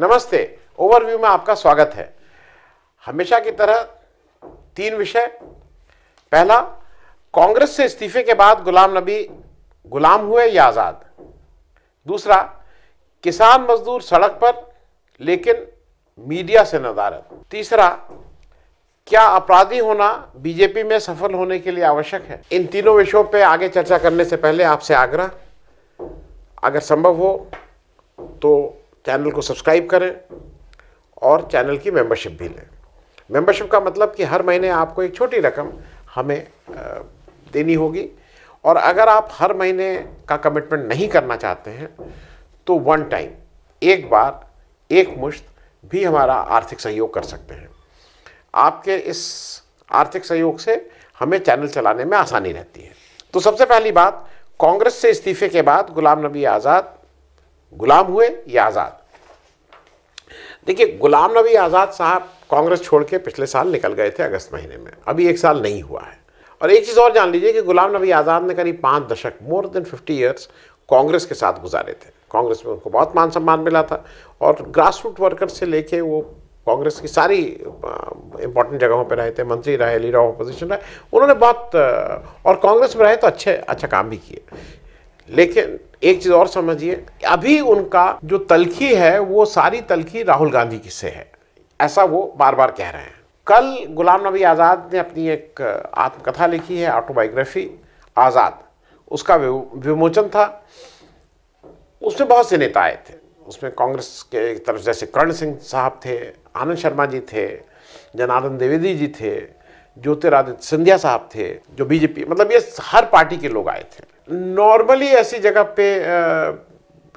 नमस्ते ओवरव्यू में आपका स्वागत है हमेशा की तरह तीन विषय पहला कांग्रेस से इस्तीफे के बाद गुलाम नबी गुलाम हुए या आज़ाद दूसरा किसान मजदूर सड़क पर लेकिन मीडिया से नदारत तीसरा क्या अपराधी होना बीजेपी में सफल होने के लिए आवश्यक है इन तीनों विषयों पर आगे चर्चा करने से पहले आपसे आग्रह अगर संभव हो तो चैनल को सब्सक्राइब करें और चैनल की मेंबरशिप भी लें मेंबरशिप का मतलब कि हर महीने आपको एक छोटी रकम हमें देनी होगी और अगर आप हर महीने का कमिटमेंट नहीं करना चाहते हैं तो वन टाइम एक बार एक मुश्त भी हमारा आर्थिक सहयोग कर सकते हैं आपके इस आर्थिक सहयोग से हमें चैनल चलाने में आसानी रहती है तो सबसे पहली बात कांग्रेस से इस्तीफे के बाद गुलाम नबी आज़ाद गुलाम हुए या आज़ाद देखिए गुलाम नबी आज़ाद साहब कांग्रेस छोड़ के पिछले साल निकल गए थे अगस्त महीने में अभी एक साल नहीं हुआ है और एक चीज़ और जान लीजिए कि गुलाम नबी आज़ाद ने करीब पाँच दशक more than fifty years Congress के साथ गुजारे थे कांग्रेस में उनको बहुत मान सम्मान मिला था और ग्रास रूट वर्कर से लेके वो कांग्रेस की सारी इंपॉर्टेंट जगहों पर रहे थे मंत्री रहे लीडर ऑफ अपोजिशन रहे उन्होंने बहुत और कांग्रेस में रहे तो अच्छे अच्छा काम भी किए लेकिन एक चीज और समझिए अभी उनका जो तलखी है वो सारी तलखी राहुल गांधी की से है ऐसा वो बार बार कह रहे हैं कल गुलाम नबी आज़ाद ने अपनी एक आत्मकथा लिखी है ऑटोबायोग्राफी आज़ाद उसका विमोचन था उसमें बहुत से नेता आए थे उसमें कांग्रेस के एक तरफ जैसे कर्ण सिंह साहब थे आनंद शर्मा जी थे जनार्दन द्विवेदी जी थे ज्योतिरादित्य सिंधिया साहब थे जो बीजेपी मतलब ये हर पार्टी के लोग आए थे नॉर्मली ऐसी जगह पे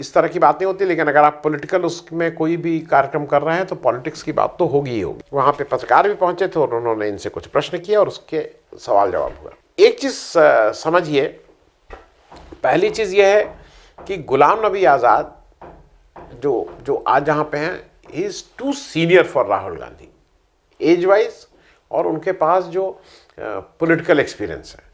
इस तरह की बात नहीं होती लेकिन अगर आप पॉलिटिकल उसमें कोई भी कार्यक्रम कर रहे हैं तो पॉलिटिक्स की बात तो होगी ही होगी वहाँ पे पत्रकार भी पहुँचे थे और उन्होंने इनसे कुछ प्रश्न किया और उसके सवाल जवाब हुआ एक चीज़ समझिए पहली चीज़ यह है कि गुलाम नबी आज़ाद जो जो आज जहाँ पे हैं is too senior for Rahul Gandhi age wise और उनके पास जो पॉलिटिकल एक्सपीरियंस है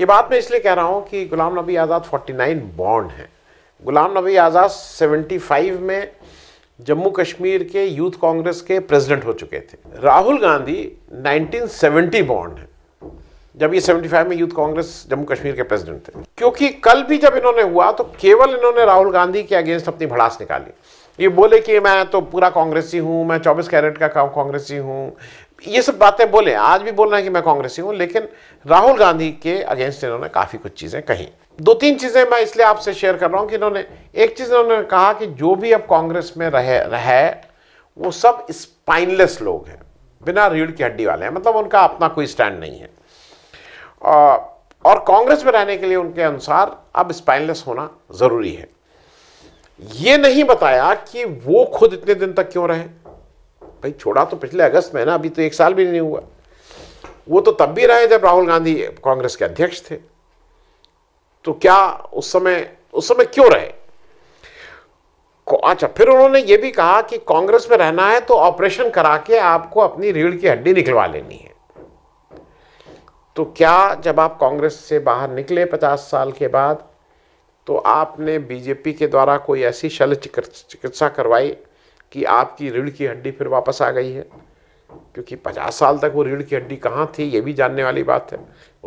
ये बात मैं इसलिए कह रहा हूँ कि गुलाम नबी आज़ाद 49 बॉन्ड हैं गुलाम नबी आज़ाद 75 में जम्मू कश्मीर के यूथ कांग्रेस के प्रेसिडेंट हो चुके थे राहुल गांधी 1970 बॉन्ड हैं जब ये 75 में यूथ कांग्रेस जम्मू कश्मीर के प्रेसिडेंट थे क्योंकि कल भी जब इन्होंने हुआ तो केवल इन्होंने राहुल गांधी के अगेंस्ट अपनी भड़ास निकाली ये बोले कि मैं तो पूरा कांग्रेसी हूँ मैं 24 कैरेट का कांग्रेसी हूँ ये सब बातें बोले आज भी बोल रहे हैं कि मैं कांग्रेसी हूं लेकिन राहुल गांधी के अगेंस्ट इन्होंने काफ़ी कुछ चीज़ें कही दो तीन चीज़ें मैं इसलिए आपसे शेयर कर रहा हूं कि इन्होंने एक चीज़ इन्होंने कहा कि जो भी अब कांग्रेस में रहे रहे वो सब स्पाइनलेस लोग हैं बिना रीढ़ की हड्डी वाले हैं मतलब उनका अपना कोई स्टैंड नहीं है और कांग्रेस में रहने के लिए उनके अनुसार अब स्पाइनलेस होना ज़रूरी है ये नहीं बताया कि वो खुद इतने दिन तक क्यों रहे भाई छोड़ा तो पिछले अगस्त में ना अभी तो एक साल भी नहीं हुआ वो तो तब भी रहे जब राहुल गांधी कांग्रेस के अध्यक्ष थे तो क्या उस समय उस समय क्यों रहे अच्छा फिर उन्होंने ये भी कहा कि कांग्रेस में रहना है तो ऑपरेशन करा के आपको अपनी रीढ़ की हड्डी निकलवा लेनी है तो क्या जब आप कांग्रेस से बाहर निकले पचास साल के बाद तो आपने बीजेपी के द्वारा कोई ऐसी शल चिकित्सा करवाई कि आपकी रीढ़ की हड्डी फिर वापस आ गई है क्योंकि पचास साल तक वो रीढ़ की हड्डी कहाँ थी ये भी जानने वाली बात है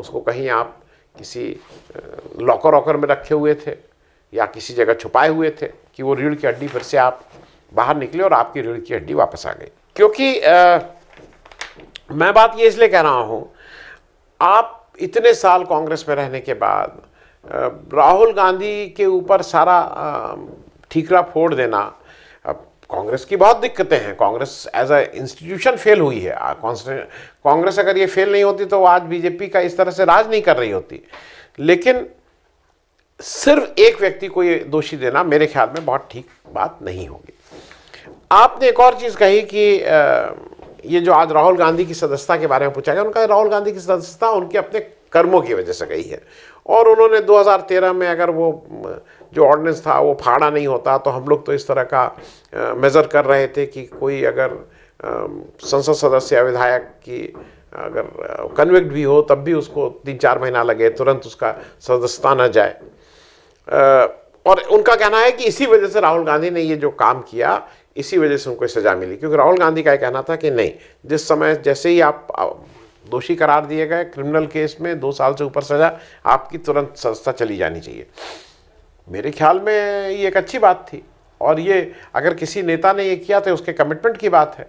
उसको कहीं आप किसी लॉकर वॉकर में रखे हुए थे या किसी जगह छुपाए हुए थे कि वो रीढ़ की हड्डी फिर से आप बाहर निकले और आपकी रीढ़ की हड्डी वापस आ गई क्योंकि आ, मैं बात ये इसलिए कह रहा हूँ आप इतने साल कांग्रेस में रहने के बाद राहुल गांधी के ऊपर सारा ठीकरा फोड़ देना कांग्रेस की बहुत दिक्कतें हैं Congress as a institution fail हुई है कांग्रेस अगर ये फेल नहीं होती तो आज बीजेपी का इस तरह से राज नहीं कर रही होती लेकिन सिर्फ एक व्यक्ति को ये दोषी देना मेरे ख्याल में बहुत ठीक बात नहीं होगी आपने एक और चीज़ कही कि ये जो आज राहुल गांधी की सदस्यता के बारे में पूछा गया उनका राहुल गांधी की सदस्यता उनके अपने कर्मों की वजह से गई है और उन्होंने 2013 में अगर वो जो ऑर्डिनेंस था वो फाड़ा नहीं होता तो हम लोग तो इस तरह का मेज़र कर रहे थे कि कोई अगर संसद सदस्य या विधायक की अगर कन्विक्ट भी हो तब भी उसको तीन चार महीना लगे तुरंत उसका सदस्यता न जाए और उनका कहना है कि इसी वजह से राहुल गांधी ने ये जो काम किया इसी वजह से उनको सज़ा मिली क्योंकि राहुल गांधी का यह कहना था कि नहीं जिस समय जैसे ही आप दोषी करार दिए गए क्रिमिनल केस में दो साल से ऊपर सज़ा आपकी तुरंत संस्था चली जानी चाहिए मेरे ख्याल में ये एक अच्छी बात थी और ये अगर किसी नेता ने ये किया तो उसके कमिटमेंट की बात है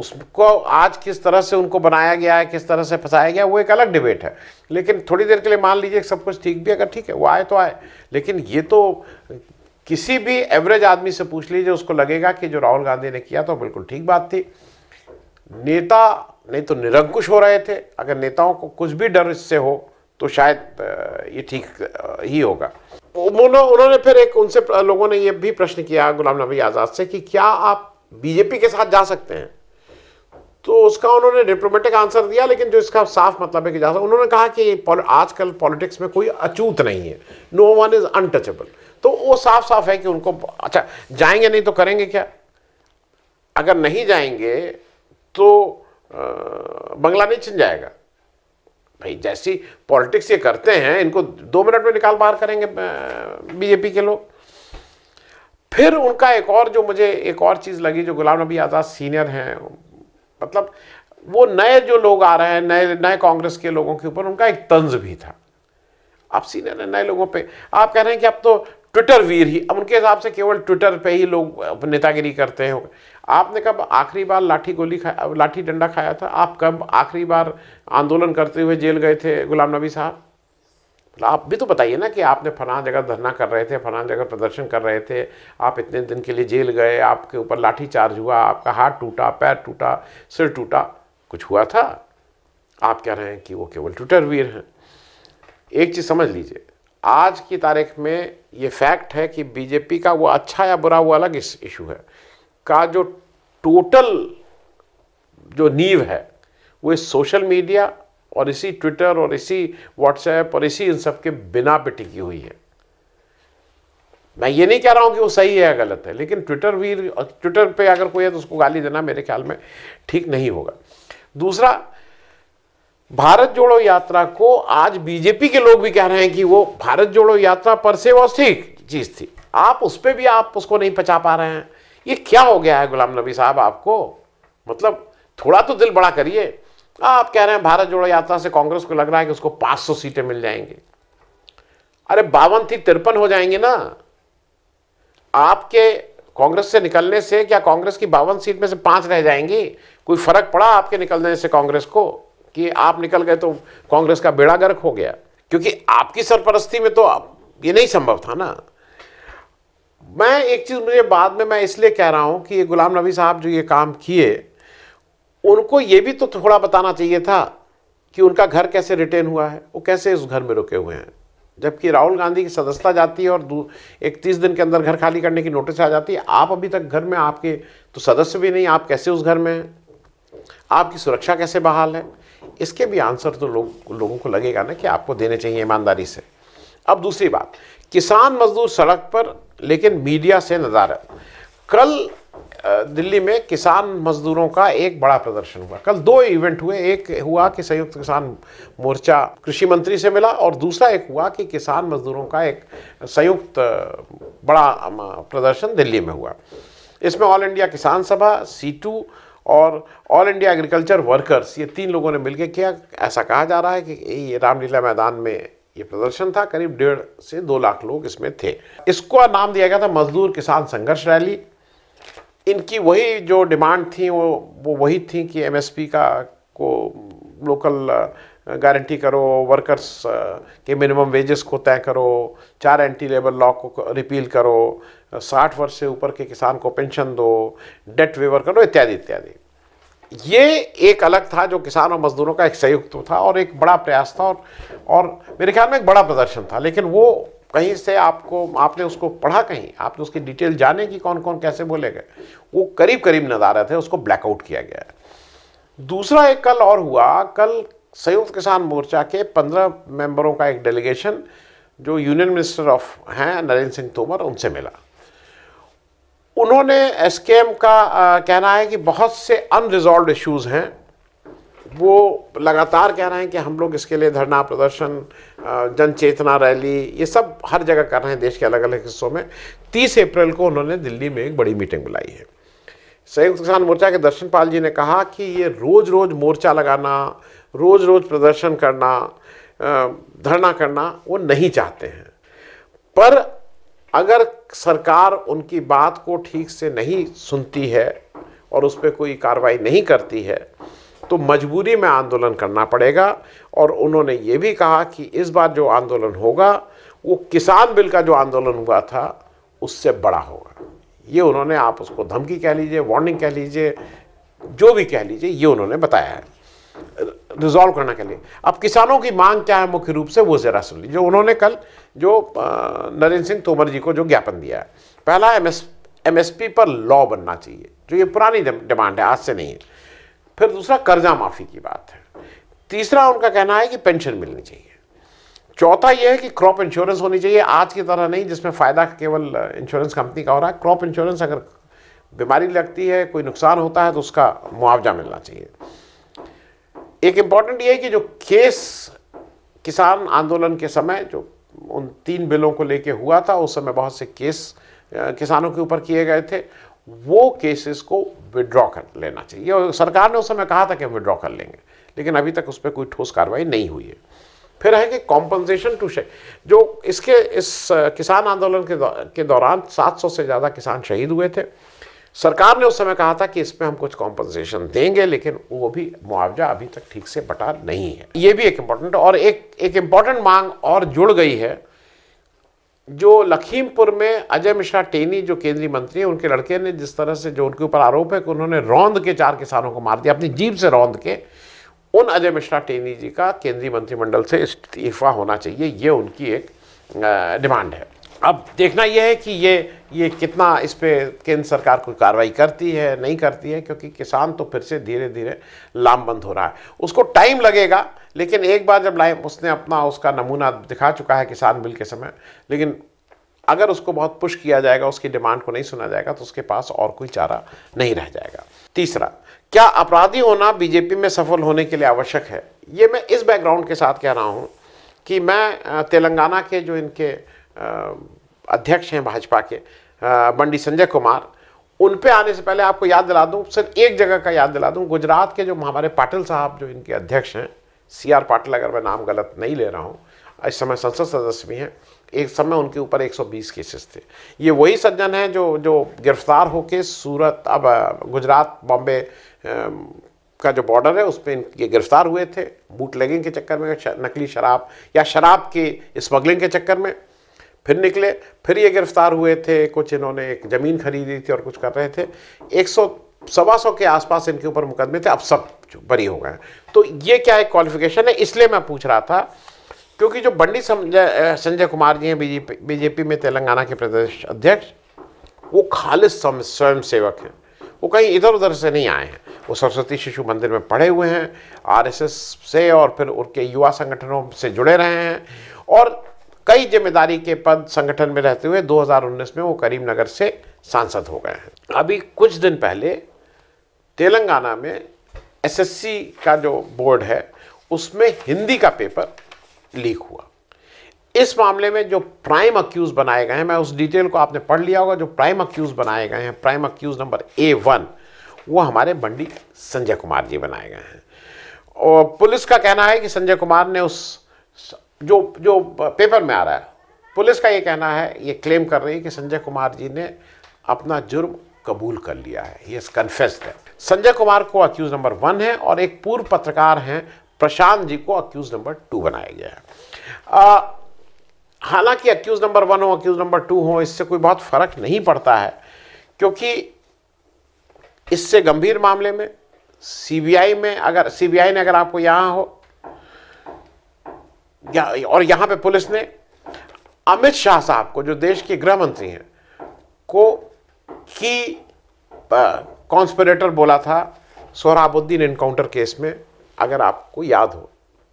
उसको आज किस तरह से उनको बनाया गया है किस तरह से फंसाया गया वो एक अलग डिबेट है लेकिन थोड़ी देर के लिए मान लीजिए सब कुछ ठीक भी अगर ठीक है वो आए तो आए लेकिन ये तो किसी भी एवरेज आदमी से पूछ लीजिए उसको लगेगा कि जो राहुल गांधी ने किया तो बिल्कुल ठीक बात थी नेता नहीं तो निरंकुश हो रहे थे अगर नेताओं को कुछ भी डर इससे हो तो शायद ये ठीक ही होगा उन्होंने फिर एक उनसे लोगों ने ये भी प्रश्न किया गुलाम नबी आज़ाद से कि क्या आप बीजेपी के साथ जा सकते हैं तो उसका उन्होंने डिप्लोमेटिक आंसर दिया लेकिन जो इसका साफ मतलब है कि जा सकते उन्होंने कहा कि आजकल पॉलिटिक्स में कोई अचूत नहीं है नो वन इज़ अनटचेबल तो वो साफ साफ है कि उनको अच्छा जाएंगे नहीं तो करेंगे क्या अगर नहीं जाएंगे तो बंगला नहीं छिन जाएगा भाई जैसी पॉलिटिक्स ये करते हैं इनको दो मिनट में निकाल बाहर करेंगे बीजेपी के लोग फिर उनका एक और जो मुझे एक और चीज़ लगी जो गुलाम नबी आज़ाद सीनियर हैं मतलब वो नए जो लोग आ रहे हैं नए नए कांग्रेस के लोगों के ऊपर उनका एक तंज भी था आप सीनियर हैं नए लोगों पे आप कह रहे हैं कि अब तो ट्विटर वीर ही अब उनके हिसाब से केवल ट्विटर पे ही लोग नेतागिरी करते हैं आपने कब आखिरी बार लाठी गोली खाया लाठी डंडा खाया था आप कब आखिरी बार आंदोलन करते हुए जेल गए थे गुलाम नबी साहब मतलब आप भी तो बताइए ना कि आपने फलां जगह धरना कर रहे थे फलां जगह प्रदर्शन कर रहे थे आप इतने दिन के लिए जेल गए आपके ऊपर लाठी चार्ज हुआ आपका हाथ टूटा पैर टूटा सिर टूटा कुछ हुआ था आप कह रहे हैं कि वो केवल ट्विटर वीर हैं एक चीज़ समझ लीजिए आज की तारीख में ये फैक्ट है कि बीजेपी का वो अच्छा या बुरा वो अलग इस इशू है का जो टोटल जो नींव है वो इस सोशल मीडिया और इसी ट्विटर और इसी व्हाट्सएप और इसी इन सब के बिना पे टिकी हुई है मैं ये नहीं कह रहा हूँ कि वो सही है या गलत है लेकिन ट्विटर भी ट्विटर पे अगर कोई है तो उसको गाली देना मेरे ख्याल में ठीक नहीं होगा दूसरा भारत जोड़ो यात्रा को आज बीजेपी के लोग भी कह रहे हैं कि वो भारत जोड़ो यात्रा पर से वो ठीक चीज़ थी आप उस पर भी आप उसको नहीं पचा पा रहे हैं ये क्या हो गया है गुलाम नबी साहब आपको मतलब थोड़ा तो दिल बड़ा करिए आप कह रहे हैं भारत जोड़ो यात्रा से कांग्रेस को लग रहा है कि उसको 500 सीटें मिल जाएंगी अरे बावन थी तिरपन हो जाएंगे ना आपके कांग्रेस से निकलने से क्या कांग्रेस की बावन सीट में से पांच रह जाएंगी कोई फर्क पड़ा आपके निकलने से कांग्रेस को कि आप निकल गए तो कांग्रेस का बेड़ा गर्क हो गया क्योंकि आपकी सरपरस्ती में तो ये नहीं संभव था ना मैं एक चीज़ मुझे बाद में मैं इसलिए कह रहा हूं कि ये गुलाम नबी साहब जो ये काम किए उनको ये भी तो थोड़ा बताना चाहिए था कि उनका घर कैसे रिटेन हुआ है वो कैसे उस घर में रुके हुए हैं जबकि राहुल गांधी की सदस्यता जाती है और एक तीस दिन के अंदर घर खाली करने की नोटिस आ जाती है आप अभी तक घर में आपके तो सदस्य भी नहीं आप कैसे उस घर में हैं आपकी सुरक्षा कैसे बहाल है इसके भी आंसर तो लो, लोगों को लगेगा ना कि आपको देने चाहिए ईमानदारी से अब दूसरी बात किसान मजदूर सड़क पर लेकिन मीडिया से नज़ारा कल दिल्ली में किसान मजदूरों का एक बड़ा प्रदर्शन हुआ कल दो इवेंट हुए एक हुआ कि संयुक्त किसान मोर्चा कृषि मंत्री से मिला और दूसरा एक हुआ कि किसान मजदूरों का एक संयुक्त बड़ा प्रदर्शन दिल्ली में हुआ इसमें all India Kisan Sabha CITU और ऑल इंडिया एग्रीकल्चर वर्कर्स ये तीन लोगों ने मिलकर किया ऐसा कहा जा रहा है कि ये रामलीला मैदान में ये प्रदर्शन था करीब डेढ़ से दो लाख लोग इसमें थे इसको नाम दिया गया था मजदूर किसान संघर्ष रैली इनकी वही जो डिमांड थी वो वो वही थी कि एमएसपी का को लोकल गारंटी करो वर्कर्स के मिनिमम वेजेस को तय करो चार एंटी लेबर लॉ को रिपील करो साठ वर्ष से ऊपर के किसान को पेंशन दो डेट वेवर करो इत्यादि इत्यादि ये एक अलग था जो किसान और मजदूरों का एक संयुक्त था और एक बड़ा प्रयास था और और मेरे ख्याल में एक बड़ा प्रदर्शन था लेकिन वो कहीं से आपको आपने उसको पढ़ा कहीं आपने उसकी डिटेल जाने की कौन कौन कैसे बोले गए वो करीब करीब नजारे थे उसको ब्लैकआउट किया गया है दूसरा एक कल और हुआ कल संयुक्त किसान मोर्चा के पंद्रह मेंबरों का एक डेलीगेशन जो यूनियन मिनिस्टर ऑफ हैं नरेंद्र सिंह तोमर उनसे मिला उन्होंने एस के एम का आ, कहना है कि बहुत से अनरिजॉल्व इश्यूज़ हैं वो लगातार कह रहे हैं कि हम लोग इसके लिए धरना प्रदर्शन जन चेतना रैली ये सब हर जगह कर रहे हैं देश के अलग अलग हिस्सों में 30 अप्रैल को उन्होंने दिल्ली में एक बड़ी मीटिंग बुलाई है संयुक्त किसान मोर्चा के दर्शन पाल जी ने कहा कि ये रोज़ रोज़ मोर्चा लगाना रोज़ रोज़ प्रदर्शन करना धरना करना वो नहीं चाहते हैं पर अगर सरकार उनकी बात को ठीक से नहीं सुनती है और उस पर कोई कार्रवाई नहीं करती है तो मजबूरी में आंदोलन करना पड़ेगा और उन्होंने ये भी कहा कि इस बार जो आंदोलन होगा वो किसान बिल का जो आंदोलन हुआ था उससे बड़ा होगा ये उन्होंने आप उसको धमकी कह लीजिए वार्निंग कह लीजिए जो भी कह लीजिए ये उन्होंने बताया है रिजॉल्व करने के लिए अब किसानों की मांग क्या है मुख्य रूप से वो ज़रा सुन लीजिए उन्होंने कल जो नरेंद्र सिंह तोमर जी को जो ज्ञापन दिया है पहला एम एमएसपी पर लॉ बनना चाहिए जो ये पुरानी डिमांड है आज से नहीं फिर दूसरा कर्जा माफ़ी की बात है तीसरा उनका कहना है कि पेंशन मिलनी चाहिए चौथा यह है कि क्रॉप इंश्योरेंस होनी चाहिए आज की तरह नहीं जिसमें फ़ायदा केवल इंश्योरेंस कंपनी का हो रहा है क्रॉप इंश्योरेंस अगर बीमारी लगती है कोई नुकसान होता है तो उसका मुआवजा मिलना चाहिए एक इम्पॉर्टेंट ये है कि जो केस किसान आंदोलन के समय जो उन तीन बिलों को लेके हुआ था उस समय बहुत से केस किसानों के ऊपर किए गए थे वो केसेस को विड्रॉ कर लेना चाहिए और सरकार ने उस समय कहा था कि हम विड्रॉ कर लेंगे लेकिन अभी तक उस पर कोई ठोस कार्रवाई नहीं हुई है फिर है कि कॉम्पनसेशन टू शे जो इसके इस किसान आंदोलन के दौरान सात से ज़्यादा किसान शहीद हुए थे सरकार ने उस समय कहा था कि इसमें हम कुछ कॉम्पनसेशन देंगे लेकिन वो भी मुआवजा अभी तक ठीक से बटा नहीं है ये भी एक इम्पोर्टेंट और एक एक इम्पॉर्टेंट मांग और जुड़ गई है जो लखीमपुर में अजय मिश्रा टेनी जो केंद्रीय मंत्री हैं उनके लड़के ने जिस तरह से जो उनके ऊपर आरोप है कि उन्होंने रौंद के चार किसानों को मार दिया अपनी जीप से रौंद के उन अजय मिश्रा टेनी जी का केंद्रीय मंत्रिमंडल से इस्तीफा होना चाहिए ये उनकी एक डिमांड है अब देखना यह है कि ये ये कितना इस पर केंद्र सरकार कोई कार्रवाई करती है नहीं करती है क्योंकि किसान तो फिर से धीरे धीरे लामबंद हो रहा है उसको टाइम लगेगा लेकिन एक बार जब लाइम उसने अपना उसका नमूना दिखा चुका है किसान बिल के समय लेकिन अगर उसको बहुत पुश किया जाएगा उसकी डिमांड को नहीं सुना जाएगा तो उसके पास और कोई चारा नहीं रह जाएगा तीसरा क्या अपराधी होना बीजेपी में सफल होने के लिए आवश्यक है ये मैं इस बैकग्राउंड के साथ कह रहा हूँ कि मैं तेलंगाना के जो इनके अध्यक्ष हैं भाजपा के बंडी संजय कुमार उन पे आने से पहले आपको याद दिला दूं सिर्फ एक जगह का याद दिला दूं गुजरात के जो हमारे पाटिल साहब जो इनके अध्यक्ष हैं सी आर पाटिल अगर मैं नाम गलत नहीं ले रहा हूँ इस समय संसद सदस्य भी हैं एक समय उनके ऊपर 120 केसेस थे ये वही सज्जन हैं जो जो गिरफ्तार होके सूरत अब गुजरात बॉम्बे का जो बॉर्डर है उस पर ये गिरफ्तार हुए थे बूट लेगिंग के चक्कर में नकली शराब या शराब के स्मगलिंग के चक्कर में फिर निकले फिर ये गिरफ्तार हुए थे कुछ इन्होंने एक ज़मीन खरीदी थी और कुछ कर रहे थे एक सौ सवा सौ के आसपास इनके ऊपर मुकदमे थे अब सब बरी हो गए तो ये क्या एक क्वालिफिकेशन है इसलिए मैं पूछ रहा था क्योंकि जो बंडी संजय कुमार जी हैं बीजेपी बीजेपी में तेलंगाना के प्रदेश अध्यक्ष वो खालिद स्वयं सेवक हैं वो कहीं इधर उधर से नहीं आए हैं वो सरस्वती शिशु मंदिर में पढ़े हुए हैं आरएसएस से और फिर उनके युवा संगठनों से जुड़े रहे हैं और कई जिम्मेदारी के पद संगठन में रहते हुए 2019 में वो करीमनगर से सांसद हो गए हैं अभी कुछ दिन पहले तेलंगाना में एसएससी का जो बोर्ड है उसमें हिंदी का पेपर लीक हुआ इस मामले में जो प्राइम अक्यूज़ बनाए गए हैं मैं उस डिटेल को आपने पढ़ लिया होगा जो प्राइम अक्यूज़ बनाए गए हैं prime accused number A one वो हमारे बंडी संजय कुमार जी बनाए गए हैं और पुलिस का कहना है कि संजय कुमार ने उस जो जो पेपर में आ रहा है पुलिस का ये कहना है ये क्लेम कर रही है कि संजय कुमार जी ने अपना जुर्म कबूल कर लिया है ये कन्फेस्ड है संजय कुमार को अक्यूज़ नंबर वन है और एक पूर्व पत्रकार हैं प्रशांत जी को अक्यूज़ नंबर टू बनाया गया है हालांकि अक्यूज़ नंबर वन हो अक्यूज़ नंबर टू हो इससे कोई बहुत फ़र्क नहीं पड़ता है क्योंकि इससे गंभीर मामले में सीबीआई में अगर सीबीआई ने अगर आपको यहाँ हो और यहां पे पुलिस ने अमित शाह साहब को जो देश के गृह मंत्री हैं को की कॉन्स्परेटर बोला था सोहराबुद्दीन इनकाउंटर केस में अगर आपको याद हो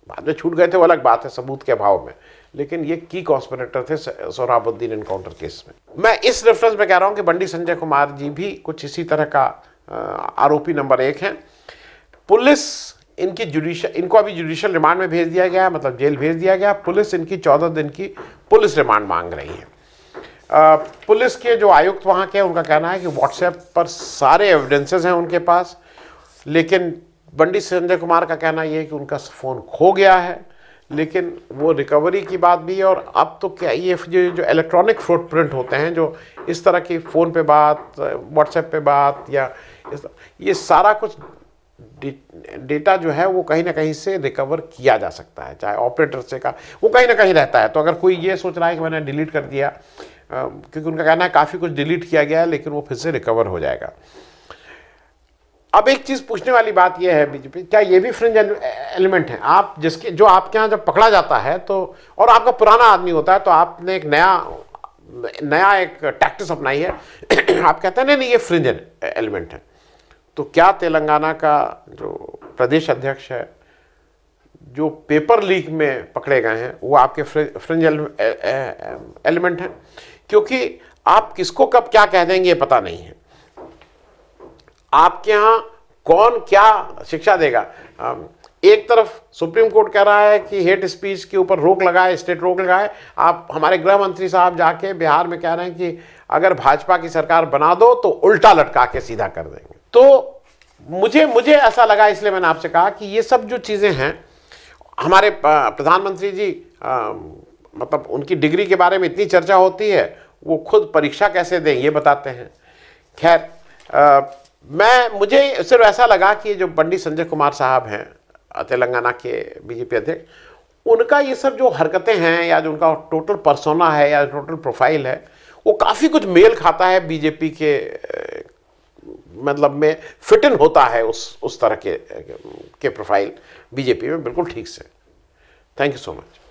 बाद में छूट गए थे वो अलग बात है सबूत के अभाव में लेकिन ये की कॉन्स्परेटर थे सोहराबुद्दीन इनकाउंटर केस में मैं इस रेफरेंस में कह रहा हूँ कि बंडी संजय कुमार जी भी कुछ इसी तरह का आरोपी नंबर एक हैं पुलिस इनकी जुडिशल इनको अभी जुडिशल रिमांड में भेज दिया गया मतलब जेल भेज दिया गया पुलिस इनकी चौदह दिन की पुलिस रिमांड मांग रही है पुलिस के जो आयुक्त वहाँ के उनका कहना है कि व्हाट्सएप पर सारे एविडेंसेस हैं उनके पास लेकिन बंडी संजय कुमार का कहना यह है कि उनका फ़ोन खो गया है लेकिन वो रिकवरी की बात भी है और अब तो क्या ये जो जो इलेक्ट्रॉनिक फुटप्रिंट होते हैं जो इस तरह की फ़ोन पे बात व्हाट्सएप पे बात या इस ये सारा कुछ डेटा जो है वो कहीं ना कहीं से रिकवर किया जा सकता है चाहे ऑपरेटर से का वो कहीं ना कहीं रहता है तो अगर कोई ये सोच रहा है कि मैंने डिलीट कर दिया क्योंकि उनका कहना है काफ़ी कुछ डिलीट किया गया है लेकिन वो फिर से रिकवर हो जाएगा अब एक चीज़ पूछने वाली बात यह है बीजेपी क्या ये भी फ्रिंज एलिमेंट है आप जिसके जो आपके यहाँ जब पकड़ा जाता है तो और आपका पुराना आदमी होता है तो आपने एक नया नया एक टैक्टिस अपनाई है आप कहते हैं नहीं नहीं ये फ्रिंज एलिमेंट है तो क्या तेलंगाना का जो प्रदेश अध्यक्ष है जो पेपर लीक में पकड़े गए हैं वो आपके fringe element e- e- e- हैं क्योंकि आप किसको कब क्या कह देंगे ये पता नहीं है आपके यहाँ कौन क्या शिक्षा देगा एक तरफ सुप्रीम कोर्ट कह रहा है कि हेट स्पीच के ऊपर रोक लगाए स्टेट रोक लगाए आप हमारे गृह मंत्री साहब जाके बिहार में कह रहे हैं कि अगर भाजपा की सरकार बना दो तो उल्टा लटका के सीधा कर देंगे तो मुझे मुझे ऐसा लगा इसलिए मैंने आपसे कहा कि ये सब जो चीज़ें हैं हमारे प्रधानमंत्री जी आ, मतलब उनकी डिग्री के बारे में इतनी चर्चा होती है वो खुद परीक्षा कैसे दें ये बताते हैं खैर मैं मुझे सिर्फ ऐसा लगा कि जो पंडित संजय कुमार साहब हैं तेलंगाना के बीजेपी अध्यक्ष उनका ये सब जो हरकतें हैं या जो उनका टोटल परसोना है या टोटल प्रोफाइल है वो काफ़ी कुछ मेल खाता है बीजेपी के मतलब में फिट इन होता है उस उस तरह के के प्रोफाइल बीजेपी में बिल्कुल ठीक से थैंक यू सो मच